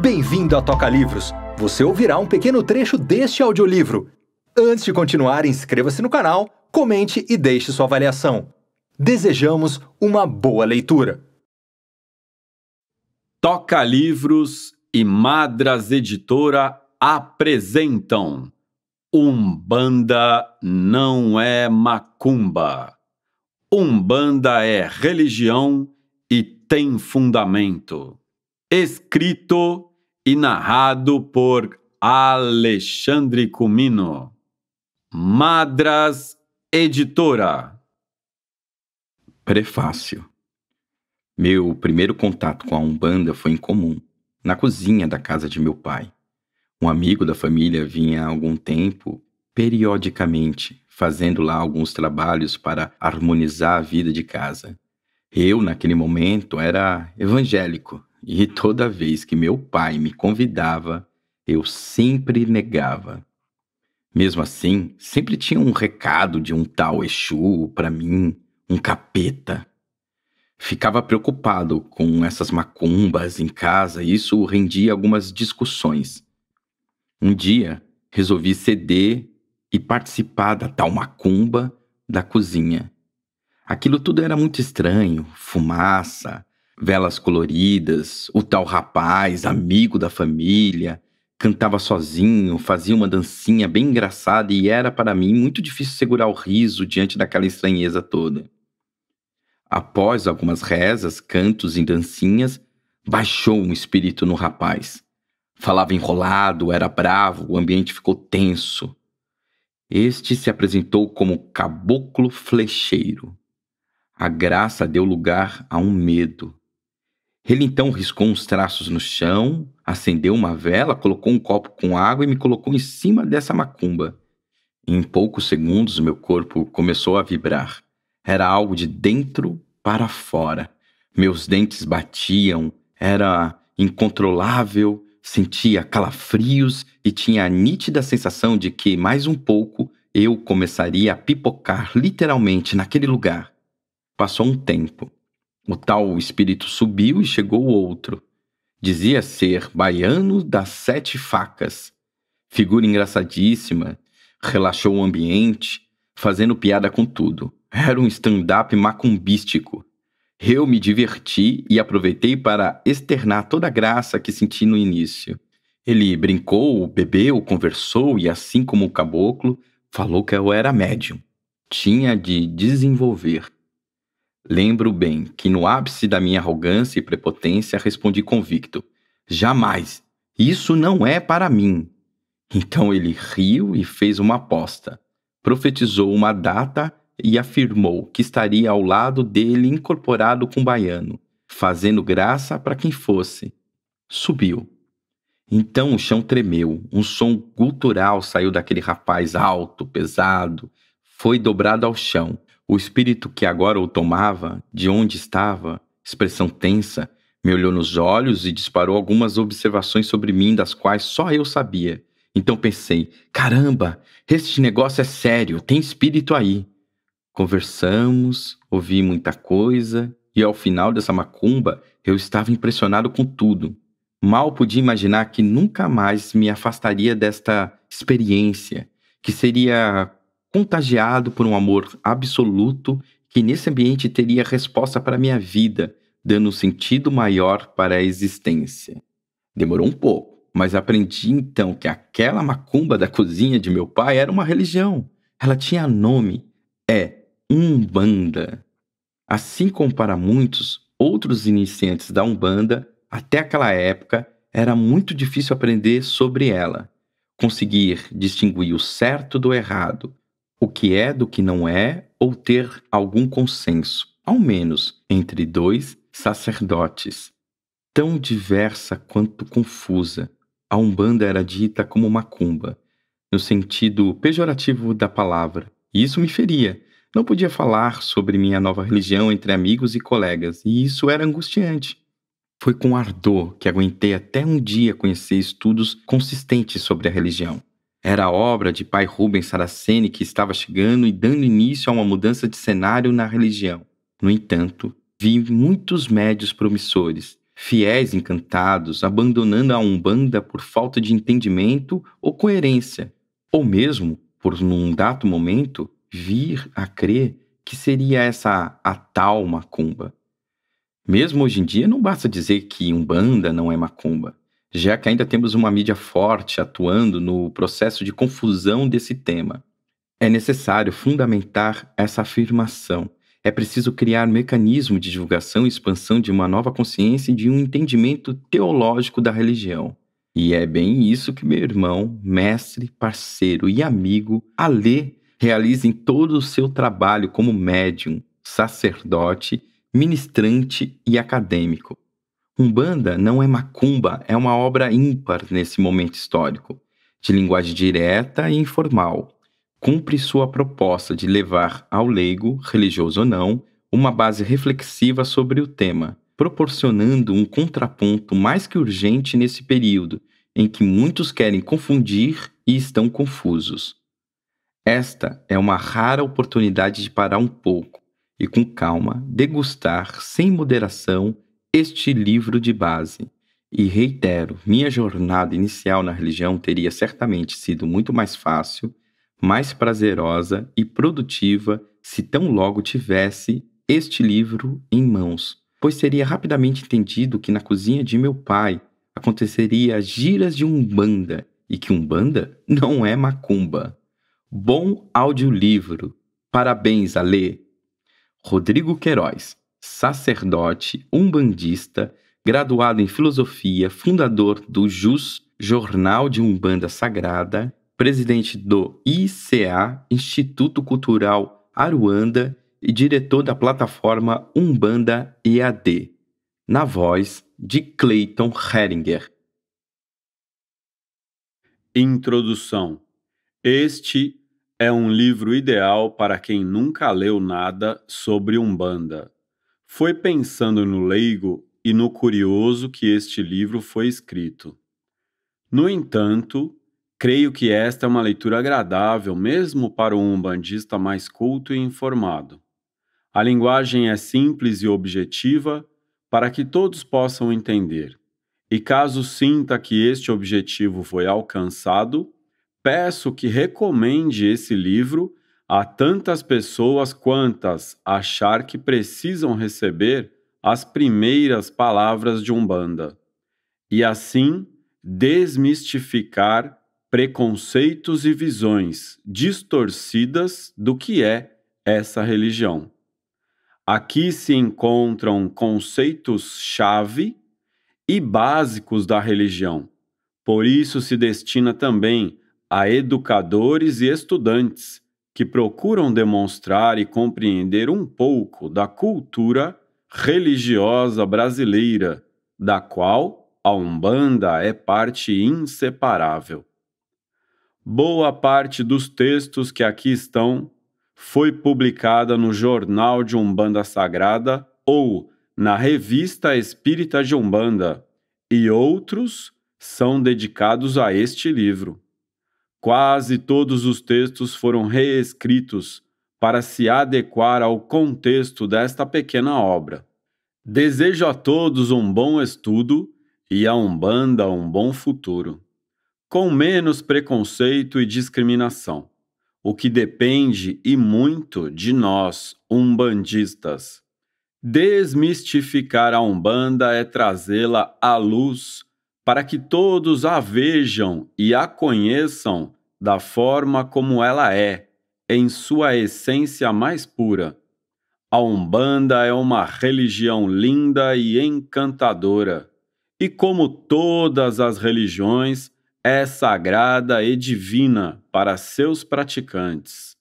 Bem-vindo a Toca Livros! Você ouvirá um pequeno trecho deste audiolivro. Antes de continuar, inscreva-se no canal, comente e deixe sua avaliação. Desejamos uma boa leitura. Toca Livros e Madras Editora apresentam Umbanda não é macumba. Umbanda é religião e tem fundamento. Escrito e narrado por Alexandre Cumino. Madras Editora. Prefácio. Meu primeiro contato com a Umbanda foi incomum, na cozinha da casa de meu pai. Um amigo da família vinha há algum tempo, periodicamente, fazendo lá alguns trabalhos para harmonizar a vida de casa. Eu, naquele momento, era evangélico, e toda vez que meu pai me convidava, eu sempre negava. Mesmo assim, sempre tinha um recado de um tal Exu para mim, um capeta. Ficava preocupado com essas macumbas em casa e isso rendia algumas discussões. Um dia, resolvi ceder e participar da tal macumba da cozinha. Aquilo tudo era muito estranho fumaça, velas coloridas, o tal rapaz, amigo da família, cantava sozinho, fazia uma dancinha bem engraçada e era para mim muito difícil segurar o riso diante daquela estranheza toda. Após algumas rezas, cantos e dancinhas, baixou um espírito no rapaz. Falava enrolado, era bravo, o ambiente ficou tenso. Este se apresentou como caboclo flecheiro. A graça deu lugar a um medo. Ele então riscou uns traços no chão, acendeu uma vela, colocou um copo com água e me colocou em cima dessa macumba. Em poucos segundos, meu corpo começou a vibrar. Era algo de dentro para fora. Meus dentes batiam, era incontrolável, sentia calafrios e tinha a nítida sensação de que, mais um pouco, eu começaria a pipocar literalmente naquele lugar. Passou um tempo. O tal espírito subiu e chegou outro. Dizia ser baiano das sete facas. Figura engraçadíssima, relaxou o ambiente, fazendo piada com tudo. Era um stand-up macumbístico. Eu me diverti e aproveitei para externar toda a graça que senti no início. Ele brincou, bebeu, conversou e, assim como o caboclo, falou que eu era médium. Tinha de desenvolver. Lembro bem que no ápice da minha arrogância e prepotência respondi convicto: Jamais! Isso não é para mim! Então ele riu e fez uma aposta. Profetizou uma data e afirmou que estaria ao lado dele incorporado com o baiano, fazendo graça para quem fosse. Subiu. Então o chão tremeu, um som gutural saiu daquele rapaz alto, pesado, foi dobrado ao chão o espírito que agora o tomava, de onde estava, expressão tensa, me olhou nos olhos e disparou algumas observações sobre mim das quais só eu sabia. Então pensei: caramba, este negócio é sério, tem espírito aí. Conversamos, ouvi muita coisa e ao final dessa macumba eu estava impressionado com tudo. Mal podia imaginar que nunca mais me afastaria desta experiência, que seria contagiado por um amor absoluto que nesse ambiente teria resposta para minha vida, dando um sentido maior para a existência. Demorou um pouco, mas aprendi então que aquela macumba da cozinha de meu pai era uma religião. Ela tinha nome, é Umbanda. Assim como para muitos outros iniciantes da Umbanda, até aquela época era muito difícil aprender sobre ela, conseguir distinguir o certo do errado, o que é do que não é ou ter algum consenso, ao menos entre dois sacerdotes. Tão diversa quanto confusa, a Umbanda era dita como macumba, no sentido pejorativo da palavra, e isso me feria. Não podia falar sobre minha nova religião entre amigos e colegas, e isso era angustiante. Foi com ardor que aguentei até um dia conhecer estudos consistentes sobre a religião. Era a obra de pai Rubens Saraceni que estava chegando e dando início a uma mudança de cenário na religião. No entanto, vi muitos médios promissores, fiéis encantados, abandonando a Umbanda por falta de entendimento ou coerência, ou mesmo, por num dado momento, vir a crer que seria essa a tal macumba. Mesmo hoje em dia, não basta dizer que Umbanda não é macumba já que ainda temos uma mídia forte atuando no processo de confusão desse tema. É necessário fundamentar essa afirmação. É preciso criar mecanismos mecanismo de divulgação e expansão de uma nova consciência e de um entendimento teológico da religião. E é bem isso que meu irmão, mestre, parceiro e amigo, Alê, realiza em todo o seu trabalho como médium, sacerdote, ministrante e acadêmico. Umbanda não é macumba, é uma obra ímpar nesse momento histórico, de linguagem direta e informal. Cumpre sua proposta de levar ao leigo, religioso ou não, uma base reflexiva sobre o tema, proporcionando um contraponto mais que urgente nesse período em que muitos querem confundir e estão confusos. Esta é uma rara oportunidade de parar um pouco e, com calma, degustar sem moderação este livro de base. E reitero, minha jornada inicial na religião teria certamente sido muito mais fácil, mais prazerosa e produtiva se tão logo tivesse este livro em mãos, pois seria rapidamente entendido que na cozinha de meu pai aconteceria as giras de Umbanda e que Umbanda não é macumba. Bom audiolivro. Parabéns, Alê. Rodrigo Queiroz sacerdote, umbandista, graduado em filosofia, fundador do JUS, Jornal de Umbanda Sagrada, presidente do ICA, Instituto Cultural Aruanda, e diretor da plataforma Umbanda EAD, na voz de Clayton Heringer. Introdução: Este é um livro ideal para quem nunca leu nada sobre Umbanda. Foi pensando no leigo e no curioso que este livro foi escrito. No entanto, creio que esta é uma leitura agradável mesmo para um umbandista mais culto e informado. A linguagem é simples e objetiva para que todos possam entender. E caso sinta que este objetivo foi alcançado, peço que recomende esse livro a tantas pessoas quantas achar que precisam receber as primeiras palavras de Umbanda, e assim desmistificar preconceitos e visões distorcidas do que é essa religião. Aqui se encontram conceitos-chave e básicos da religião. Por isso se destina também a educadores e estudantes que procuram demonstrar e compreender um pouco da cultura religiosa brasileira, da qual a Umbanda é parte inseparável. Boa parte dos textos que aqui estão foi publicada no Jornal de Umbanda Sagrada ou na Revista Espírita de Umbanda, e outros são dedicados a este livro. Quase todos os textos foram reescritos para se adequar ao contexto desta pequena obra. Desejo a todos um bom estudo e a Umbanda um bom futuro, com menos preconceito e discriminação, o que depende e muito de nós, umbandistas. Desmistificar a Umbanda é trazê-la à luz para que todos a vejam e a conheçam da forma como ela é, em sua essência mais pura. A Umbanda é uma religião linda e encantadora, e como todas as religiões, é sagrada e divina para seus praticantes.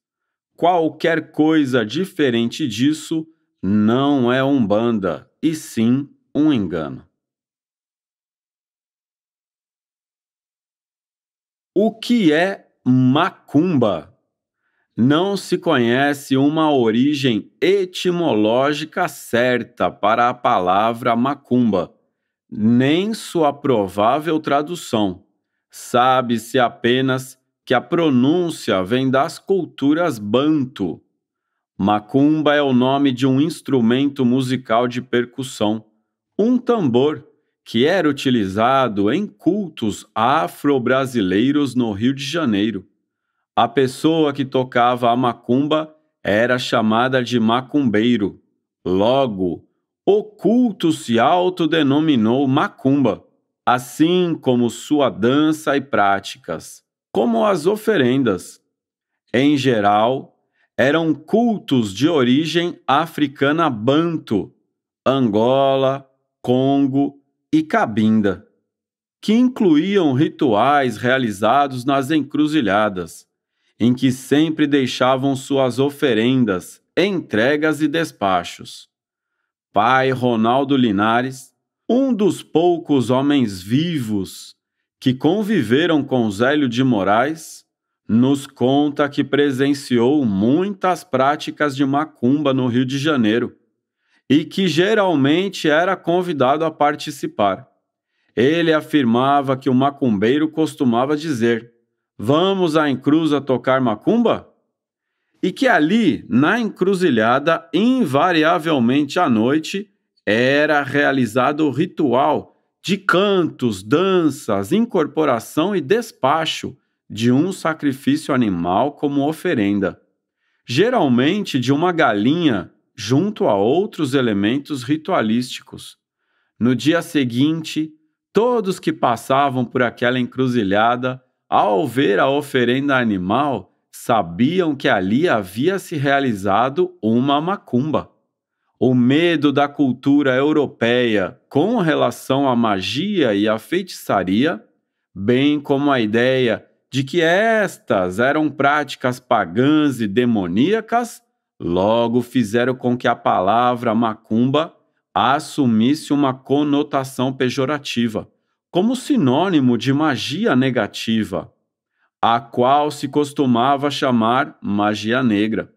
Qualquer coisa diferente disso não é Umbanda, e sim um engano. O que é macumba? Não se conhece uma origem etimológica certa para a palavra macumba, nem sua provável tradução. Sabe-se apenas que a pronúncia vem das culturas banto. Macumba é o nome de um instrumento musical de percussão, um tambor que era utilizado em cultos afro-brasileiros no Rio de Janeiro. A pessoa que tocava a macumba era chamada de macumbeiro. Logo, o culto se autodenominou macumba, assim como sua dança e práticas, como as oferendas. Em geral, eram cultos de origem africana banto, Angola, Congo, e cabinda, que incluíam rituais realizados nas encruzilhadas, em que sempre deixavam suas oferendas, entregas e despachos. Pai Ronaldo Linares, um dos poucos homens vivos que conviveram com Zélio de Moraes, nos conta que presenciou muitas práticas de macumba no Rio de Janeiro e que geralmente era convidado a participar. Ele afirmava que o macumbeiro costumava dizer: Vamos à encruza tocar macumba? E que ali, na encruzilhada, invariavelmente à noite, era realizado o ritual de cantos, danças, incorporação e despacho de um sacrifício animal como oferenda, geralmente de uma galinha junto a outros elementos ritualísticos. No dia seguinte, todos que passavam por aquela encruzilhada, ao ver a oferenda animal, sabiam que ali havia se realizado uma macumba. O medo da cultura europeia com relação à magia e à feitiçaria, bem como a ideia de que estas eram práticas pagãs e demoníacas, Logo, fizeram com que a palavra macumba assumisse uma conotação pejorativa, como sinônimo de magia negativa, a qual se costumava chamar magia negra.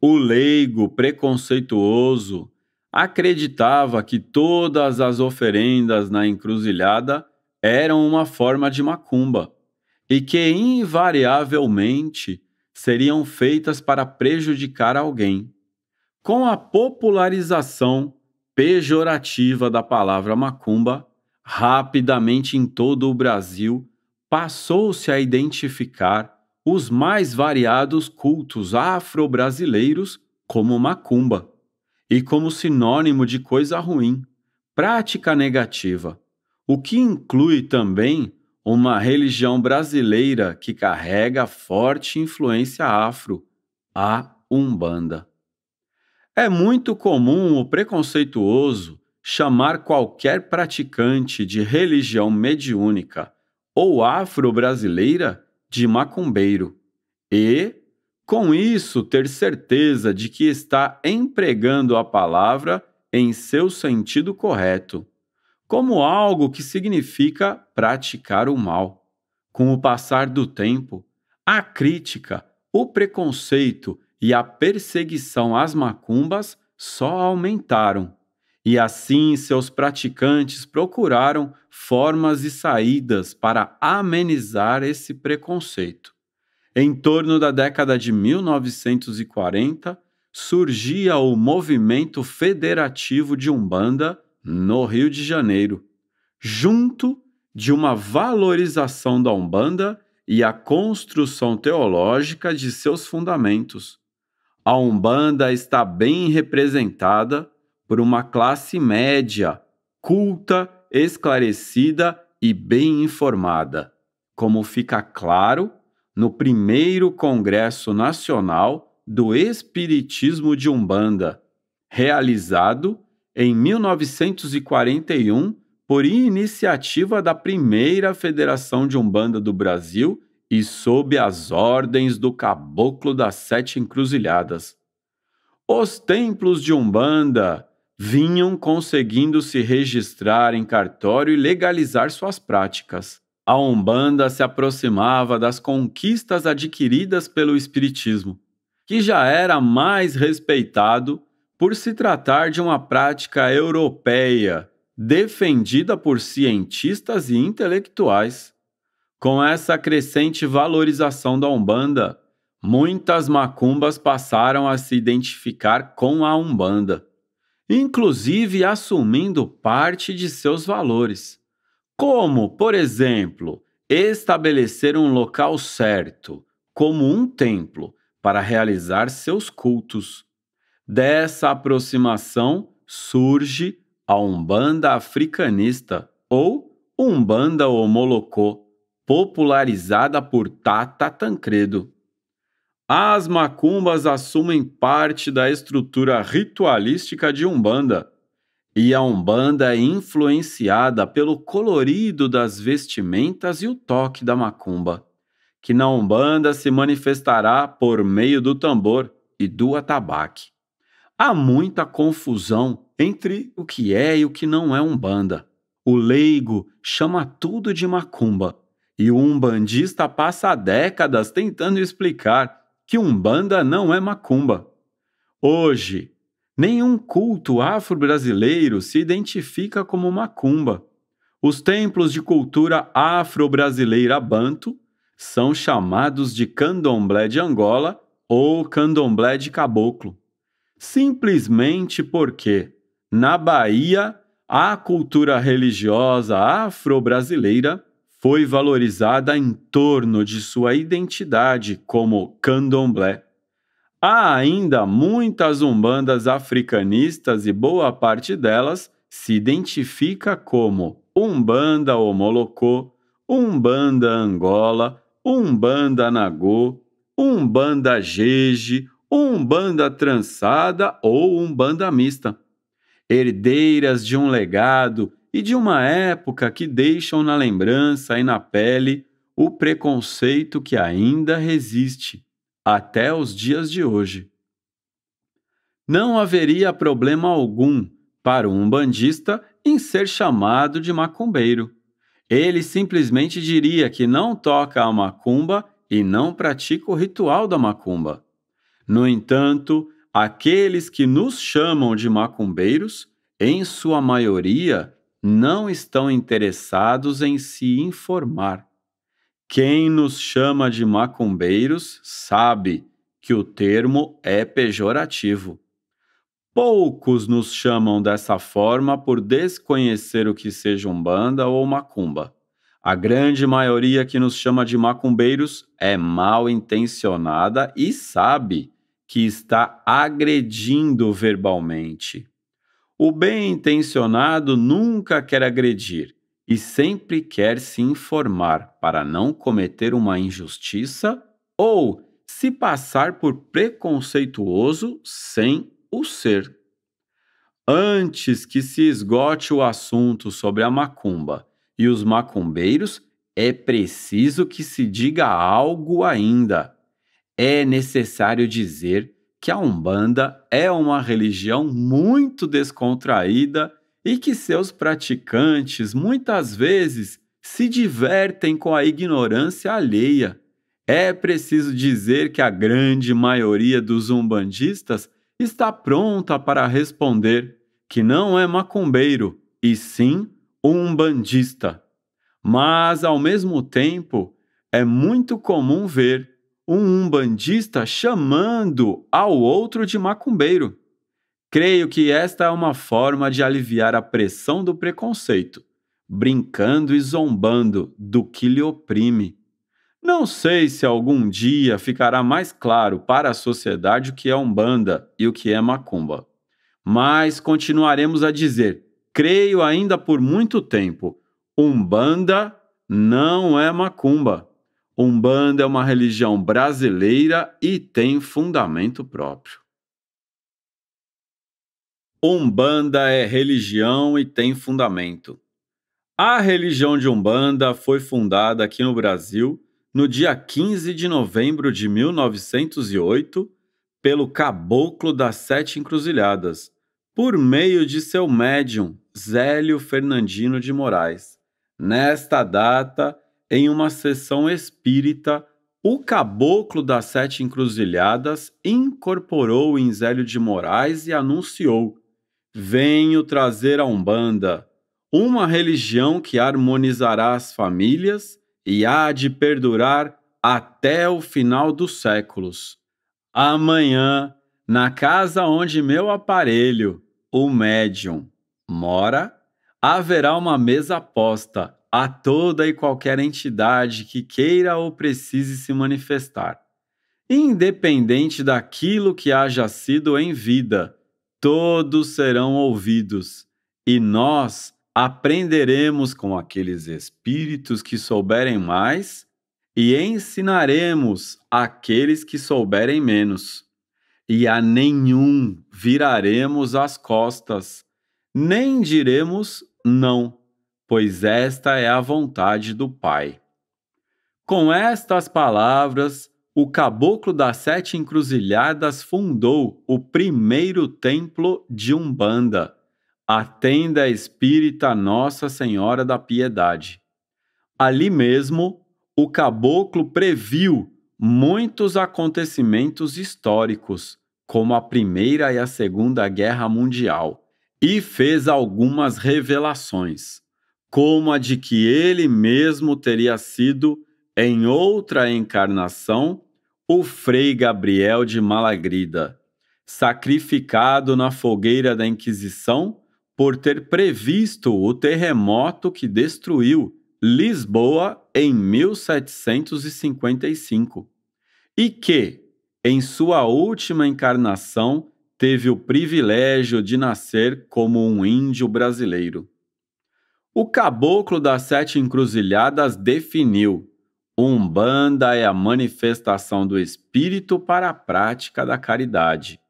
O leigo preconceituoso acreditava que todas as oferendas na encruzilhada eram uma forma de macumba e que, invariavelmente, seriam feitas para prejudicar alguém. Com a popularização pejorativa da palavra macumba, rapidamente em todo o Brasil, passou-se a identificar os mais variados cultos afro-brasileiros como macumba e como sinônimo de coisa ruim, prática negativa, o que inclui também uma religião brasileira que carrega forte influência afro, a Umbanda. É muito comum o preconceituoso chamar qualquer praticante de religião mediúnica ou afro-brasileira de macumbeiro e, com isso, ter certeza de que está empregando a palavra em seu sentido correto como algo que significa praticar o mal. Com o passar do tempo, a crítica, o preconceito e a perseguição às macumbas só aumentaram. E assim seus praticantes procuraram formas e saídas para amenizar esse preconceito. Em torno da década de 1940, surgia o Movimento Federativo de Umbanda no Rio de Janeiro, junto de uma valorização da Umbanda e a construção teológica de seus fundamentos. A Umbanda está bem representada por uma classe média, culta, esclarecida e bem informada, como fica claro no primeiro Congresso Nacional do Espiritismo de Umbanda, realizado em 1941 por iniciativa da primeira Federação de Umbanda do Brasil e sob as ordens do Caboclo das Sete Encruzilhadas. Os templos de Umbanda vinham conseguindo se registrar em cartório e legalizar suas práticas. A Umbanda se aproximava das conquistas adquiridas pelo Espiritismo, que já era mais respeitado por se tratar de uma prática europeia defendida por cientistas e intelectuais, com essa crescente valorização da Umbanda, muitas macumbas passaram a se identificar com a Umbanda, inclusive assumindo parte de seus valores, como, por exemplo, estabelecer um local certo, como um templo, para realizar seus cultos, Dessa aproximação surge a Umbanda africanista ou Umbanda Omolocô, popularizada por Tata Tancredo. As macumbas assumem parte da estrutura ritualística de Umbanda, e a Umbanda é influenciada pelo colorido das vestimentas e o toque da macumba, que na Umbanda se manifestará por meio do tambor e do atabaque. Há muita confusão entre o que é e o que não é umbanda. O leigo chama tudo de macumba e o umbandista passa décadas tentando explicar que umbanda não é macumba. Hoje, nenhum culto afro-brasileiro se identifica como macumba. Os templos de cultura afro-brasileira banto são chamados de candomblé de Angola ou candomblé de caboclo simplesmente porque, na Bahia, a cultura religiosa afro-brasileira foi valorizada em torno de sua identidade como candomblé. Há ainda muitas umbandas africanistas e boa parte delas se identifica como Umbanda Omolocô, Umbanda Angola, Umbanda Nagô, Umbanda Jeje, umbanda trançada ou umbanda mista, herdeiras de um legado e de uma época que deixam na lembrança e na pele o preconceito que ainda resiste até os dias de hoje. Não haveria problema algum para um umbandista em ser chamado de macumbeiro. Ele simplesmente diria que não toca a macumba e não pratica o ritual da macumba. No entanto, aqueles que nos chamam de macumbeiros, em sua maioria, não estão interessados em se informar. Quem nos chama de macumbeiros sabe que o termo é pejorativo. Poucos nos chamam dessa forma por desconhecer o que seja umbanda ou macumba. A grande maioria que nos chama de macumbeiros é mal intencionada e sabe que está agredindo verbalmente. O bem intencionado nunca quer agredir e sempre quer se informar para não cometer uma injustiça ou se passar por preconceituoso sem o ser. Antes que se esgote o assunto sobre a macumba e os macumbeiros, é preciso que se diga algo ainda é necessário dizer que a Umbanda é uma religião muito descontraída e que seus praticantes muitas vezes se divertem com a ignorância alheia. É preciso dizer que a grande maioria dos umbandistas está pronta para responder que não é macumbeiro, e sim umbandista. Mas, ao mesmo tempo, é muito comum ver um umbandista chamando ao outro de macumbeiro. Creio que esta é uma forma de aliviar a pressão do preconceito, brincando e zombando do que lhe oprime. Não sei se algum dia ficará mais claro para a sociedade o que é Umbanda e o que é Macumba. Mas continuaremos a dizer, creio ainda por muito tempo, Umbanda não é Macumba. Umbanda é uma religião brasileira e tem fundamento próprio. Umbanda é religião e tem fundamento. A religião de Umbanda foi fundada aqui no Brasil no dia 15 de novembro de 1908 pelo Caboclo das Sete Encruzilhadas, por meio de seu médium, Zélio Fernandino de Moraes. Nesta data, em uma sessão espírita, o caboclo das sete encruzilhadas incorporou o Zélio de Moraes e anunciou: Venho trazer a Umbanda, uma religião que harmonizará as famílias e há de perdurar até o final dos séculos. Amanhã, na casa onde meu aparelho, o médium, mora, haverá uma mesa posta a toda e qualquer entidade que queira ou precise se manifestar, independente daquilo que haja sido em vida, todos serão ouvidos, e nós aprenderemos com aqueles espíritos que souberem mais e ensinaremos aqueles que souberem menos. E a nenhum viraremos as costas, nem diremos não pois esta é a vontade do Pai. Com estas palavras, o caboclo das sete encruzilhadas fundou o primeiro templo de Umbanda, a tenda espírita Nossa Senhora da Piedade. Ali mesmo, o caboclo previu muitos acontecimentos históricos, como a Primeira e a Segunda Guerra Mundial, e fez algumas revelações como a de que ele mesmo teria sido, em outra encarnação, o Frei Gabriel de Malagrida, sacrificado na fogueira da Inquisição por ter previsto o terremoto que destruiu Lisboa em 1755, e que, em sua última encarnação, teve o privilégio de nascer como um índio brasileiro. O caboclo das sete encruzilhadas definiu: Umbanda é a manifestação do espírito para a prática da caridade.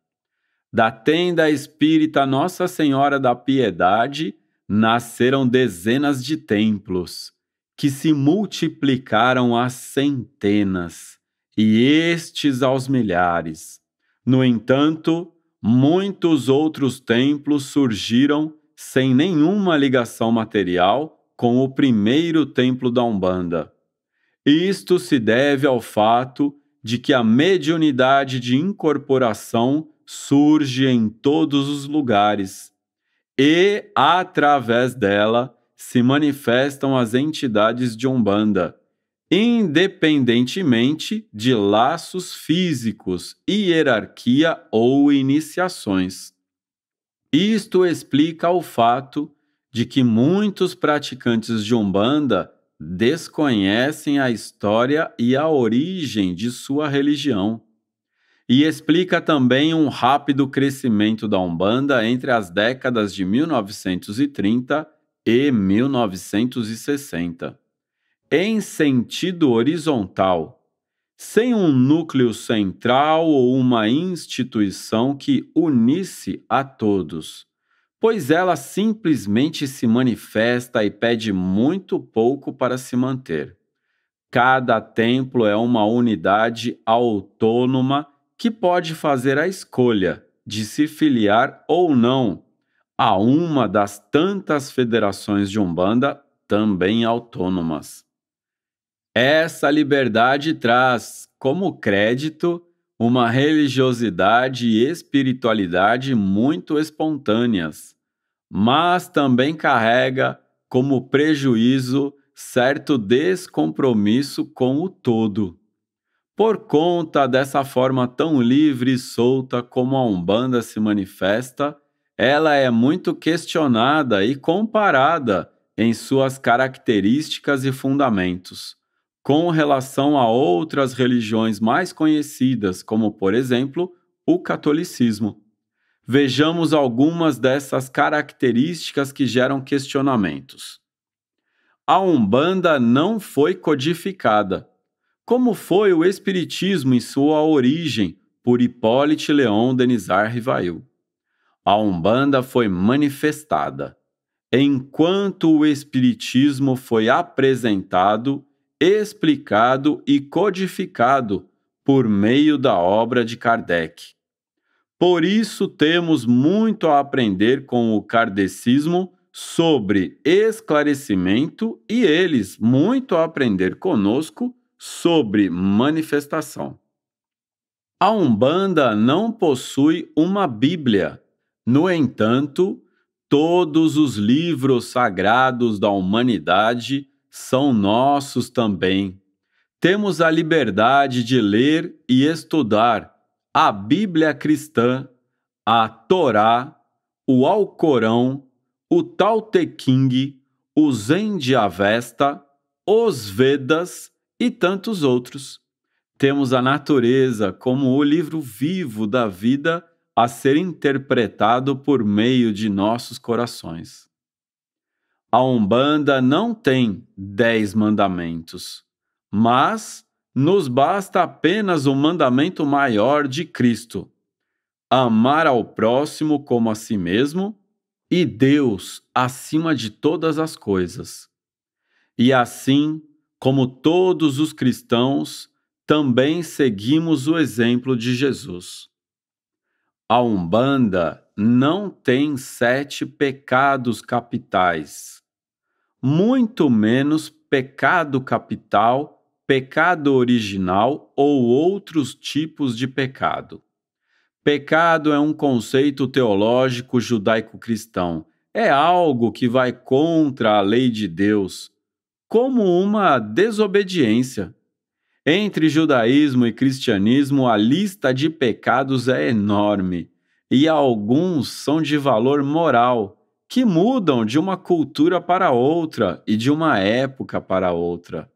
Da tenda espírita Nossa Senhora da Piedade nasceram dezenas de templos, que se multiplicaram a centenas, e estes aos milhares. No entanto, muitos outros templos surgiram sem nenhuma ligação material com o primeiro templo da Umbanda. Isto se deve ao fato de que a mediunidade de incorporação surge em todos os lugares e, através dela, se manifestam as entidades de Umbanda, independentemente de laços físicos, hierarquia ou iniciações. Isto explica o fato de que muitos praticantes de Umbanda desconhecem a história e a origem de sua religião. E explica também um rápido crescimento da Umbanda entre as décadas de 1930 e 1960. Em sentido horizontal, sem um núcleo central ou uma instituição que unisse a todos, pois ela simplesmente se manifesta e pede muito pouco para se manter. Cada templo é uma unidade autônoma que pode fazer a escolha de se filiar ou não a uma das tantas federações de Umbanda também autônomas. Essa liberdade traz como crédito uma religiosidade e espiritualidade muito espontâneas, mas também carrega como prejuízo certo descompromisso com o todo. Por conta dessa forma tão livre e solta como a Umbanda se manifesta, ela é muito questionada e comparada em suas características e fundamentos com relação a outras religiões mais conhecidas, como, por exemplo, o catolicismo. Vejamos algumas dessas características que geram questionamentos. A Umbanda não foi codificada. Como foi o Espiritismo em sua origem, por Hipólite Leon Denizar Rivail? A Umbanda foi manifestada. Enquanto o Espiritismo foi apresentado explicado e codificado por meio da obra de Kardec. Por isso, temos muito a aprender com o kardecismo sobre esclarecimento e eles muito a aprender conosco sobre manifestação. A Umbanda não possui uma Bíblia. No entanto, todos os livros sagrados da humanidade são nossos também. Temos a liberdade de ler e estudar a Bíblia cristã, a Torá, o Alcorão, o Tao King, o Zen de Avesta, os Vedas e tantos outros. Temos a natureza como o livro vivo da vida a ser interpretado por meio de nossos corações. A Umbanda não tem dez mandamentos, mas nos basta apenas o mandamento maior de Cristo: amar ao próximo como a si mesmo e Deus acima de todas as coisas. E assim, como todos os cristãos, também seguimos o exemplo de Jesus. A Umbanda não tem sete pecados capitais muito menos pecado capital, pecado original ou outros tipos de pecado. Pecado é um conceito teológico judaico-cristão. É algo que vai contra a lei de Deus, como uma desobediência. Entre judaísmo e cristianismo, a lista de pecados é enorme e alguns são de valor moral, que mudam de uma cultura para outra e de uma época para outra.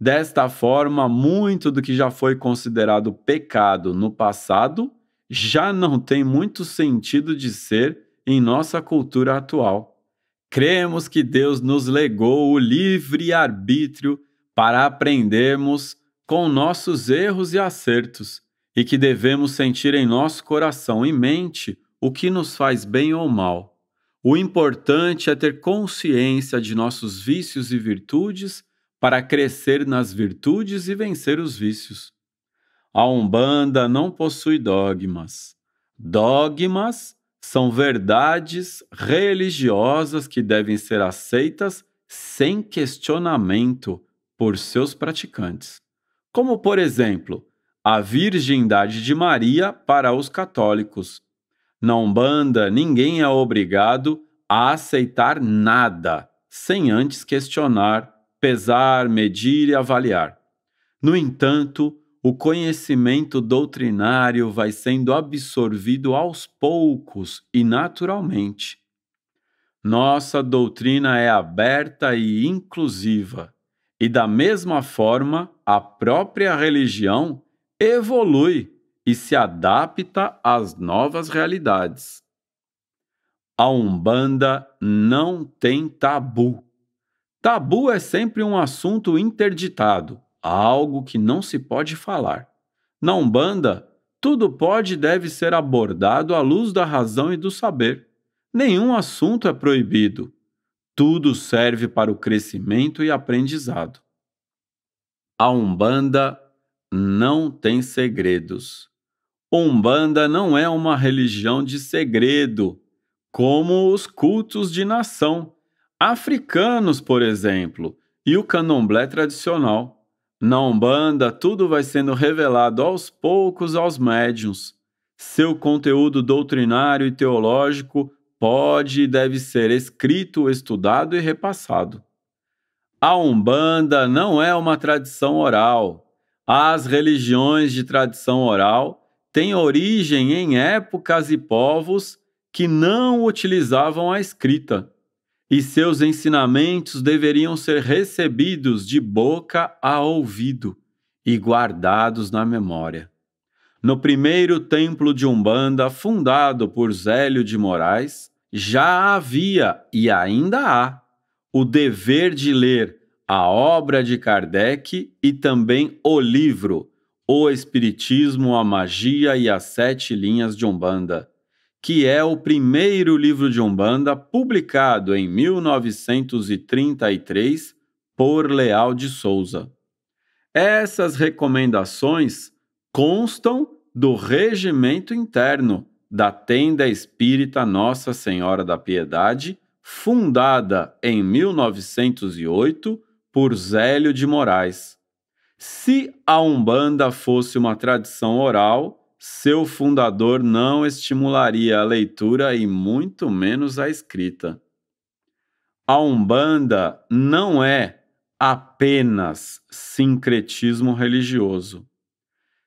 Desta forma, muito do que já foi considerado pecado no passado já não tem muito sentido de ser em nossa cultura atual. Cremos que Deus nos legou o livre arbítrio para aprendermos com nossos erros e acertos e que devemos sentir em nosso coração e mente o que nos faz bem ou mal. O importante é ter consciência de nossos vícios e virtudes para crescer nas virtudes e vencer os vícios. A Umbanda não possui dogmas. Dogmas são verdades religiosas que devem ser aceitas sem questionamento por seus praticantes. Como, por exemplo, a virgindade de Maria para os católicos na Umbanda, ninguém é obrigado a aceitar nada sem antes questionar, pesar, medir e avaliar. No entanto, o conhecimento doutrinário vai sendo absorvido aos poucos e naturalmente. Nossa doutrina é aberta e inclusiva, e da mesma forma, a própria religião evolui e se adapta às novas realidades. A Umbanda não tem tabu. Tabu é sempre um assunto interditado, algo que não se pode falar. Na Umbanda, tudo pode e deve ser abordado à luz da razão e do saber. Nenhum assunto é proibido. Tudo serve para o crescimento e aprendizado. A Umbanda não tem segredos. Umbanda não é uma religião de segredo, como os cultos de nação, africanos, por exemplo, e o candomblé tradicional. Na Umbanda, tudo vai sendo revelado aos poucos aos médiuns. Seu conteúdo doutrinário e teológico pode e deve ser escrito, estudado e repassado. A Umbanda não é uma tradição oral. As religiões de tradição oral tem origem em épocas e povos que não utilizavam a escrita, e seus ensinamentos deveriam ser recebidos de boca a ouvido e guardados na memória. No primeiro templo de Umbanda, fundado por Zélio de Moraes, já havia e ainda há o dever de ler a obra de Kardec e também o livro o Espiritismo, a Magia e as Sete Linhas de Umbanda, que é o primeiro livro de Umbanda publicado em 1933 por Leal de Souza. Essas recomendações constam do regimento interno da Tenda Espírita Nossa Senhora da Piedade, fundada em 1908 por Zélio de Moraes. Se a Umbanda fosse uma tradição oral, seu fundador não estimularia a leitura e muito menos a escrita. A Umbanda não é apenas sincretismo religioso.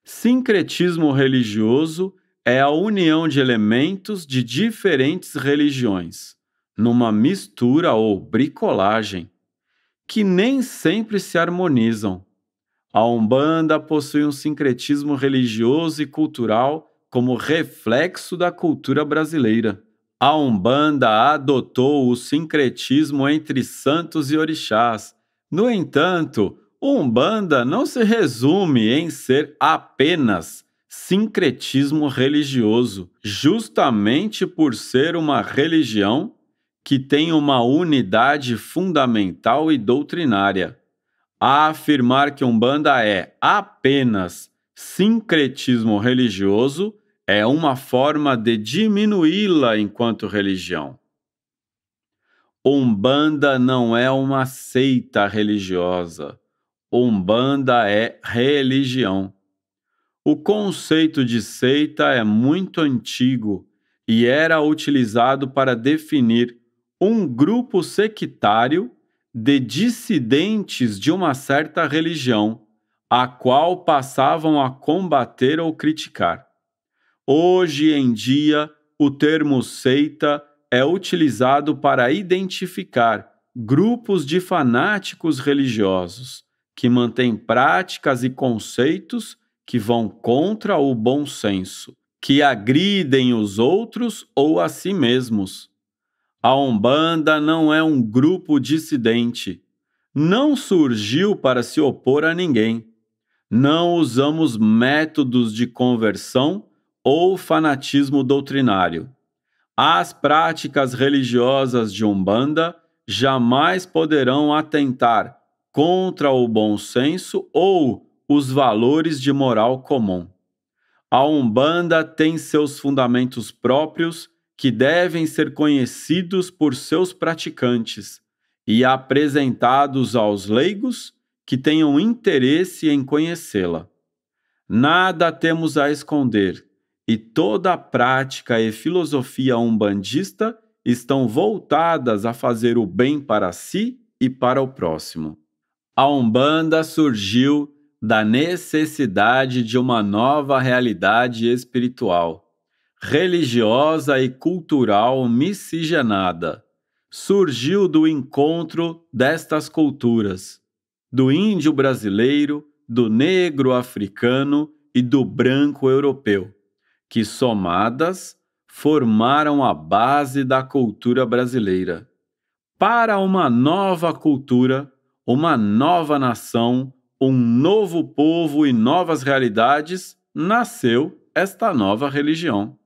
Sincretismo religioso é a união de elementos de diferentes religiões, numa mistura ou bricolagem, que nem sempre se harmonizam a Umbanda possui um sincretismo religioso e cultural como reflexo da cultura brasileira. A Umbanda adotou o sincretismo entre santos e orixás. No entanto, Umbanda não se resume em ser apenas sincretismo religioso, justamente por ser uma religião que tem uma unidade fundamental e doutrinária a afirmar que Umbanda é apenas sincretismo religioso é uma forma de diminuí-la enquanto religião. Umbanda não é uma seita religiosa. Umbanda é religião. O conceito de seita é muito antigo e era utilizado para definir um grupo sectário de dissidentes de uma certa religião, a qual passavam a combater ou criticar. Hoje em dia, o termo seita é utilizado para identificar grupos de fanáticos religiosos que mantêm práticas e conceitos que vão contra o bom senso, que agridem os outros ou a si mesmos. A Umbanda não é um grupo dissidente. Não surgiu para se opor a ninguém. Não usamos métodos de conversão ou fanatismo doutrinário. As práticas religiosas de Umbanda jamais poderão atentar contra o bom senso ou os valores de moral comum. A Umbanda tem seus fundamentos próprios que devem ser conhecidos por seus praticantes e apresentados aos leigos que tenham interesse em conhecê-la. Nada temos a esconder, e toda a prática e filosofia umbandista estão voltadas a fazer o bem para si e para o próximo. A Umbanda surgiu da necessidade de uma nova realidade espiritual religiosa e cultural miscigenada surgiu do encontro destas culturas, do índio brasileiro, do negro africano e do branco europeu, que somadas formaram a base da cultura brasileira. Para uma nova cultura, uma nova nação, um novo povo e novas realidades, nasceu esta nova religião.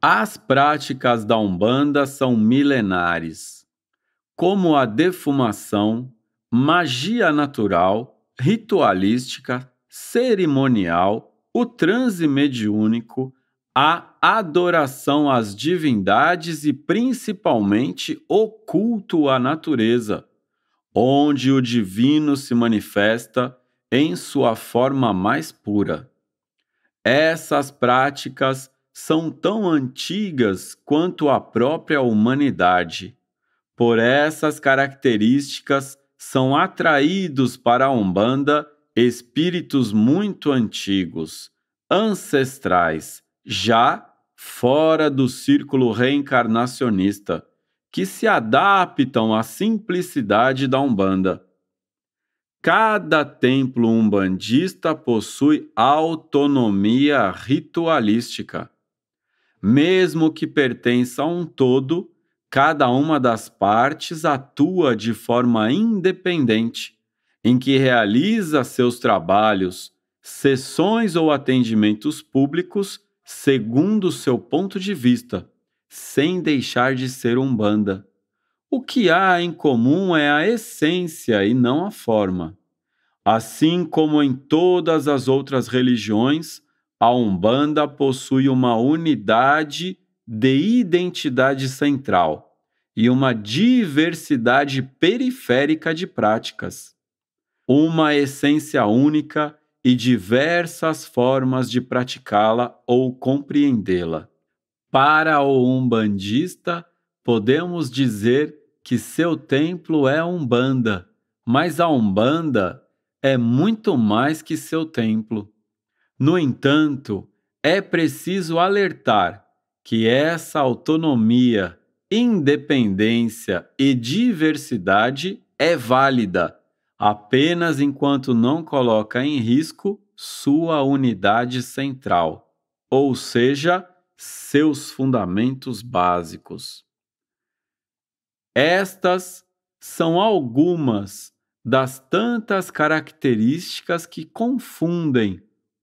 As práticas da Umbanda são milenares, como a defumação, magia natural, ritualística, cerimonial, o transe mediúnico, a adoração às divindades e principalmente o culto à natureza, onde o divino se manifesta em sua forma mais pura. Essas práticas são tão antigas quanto a própria humanidade. Por essas características, são atraídos para a Umbanda espíritos muito antigos, ancestrais, já fora do círculo reencarnacionista, que se adaptam à simplicidade da Umbanda. Cada templo umbandista possui autonomia ritualística mesmo que pertença a um todo, cada uma das partes atua de forma independente, em que realiza seus trabalhos, sessões ou atendimentos públicos segundo seu ponto de vista, sem deixar de ser um banda. O que há em comum é a essência e não a forma. Assim como em todas as outras religiões, a Umbanda possui uma unidade de identidade central e uma diversidade periférica de práticas, uma essência única e diversas formas de praticá-la ou compreendê-la. Para o umbandista, podemos dizer que seu templo é Umbanda, mas a Umbanda é muito mais que seu templo no entanto, é preciso alertar que essa autonomia, independência e diversidade é válida apenas enquanto não coloca em risco sua unidade central, ou seja, seus fundamentos básicos. Estas são algumas das tantas características que confundem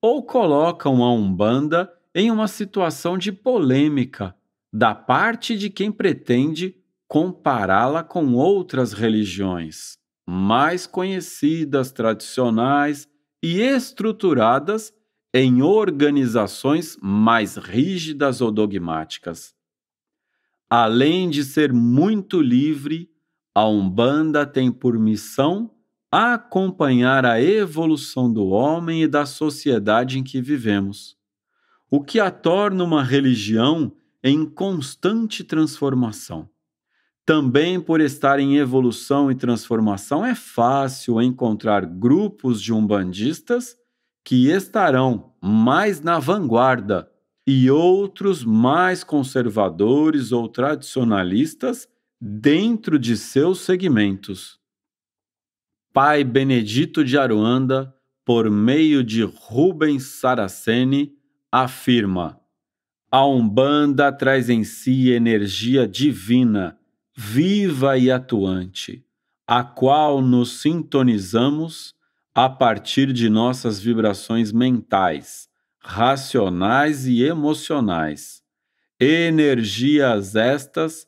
ou colocam a Umbanda em uma situação de polêmica da parte de quem pretende compará-la com outras religiões mais conhecidas, tradicionais e estruturadas em organizações mais rígidas ou dogmáticas. Além de ser muito livre, a Umbanda tem por missão acompanhar a evolução do homem e da sociedade em que vivemos, o que a torna uma religião em constante transformação. Também por estar em evolução e transformação, é fácil encontrar grupos de umbandistas que estarão mais na vanguarda e outros mais conservadores ou tradicionalistas dentro de seus segmentos. Pai Benedito de Aruanda, por meio de Rubens Saraceni, afirma: A Umbanda traz em si energia divina, viva e atuante, a qual nos sintonizamos a partir de nossas vibrações mentais, racionais e emocionais. Energias estas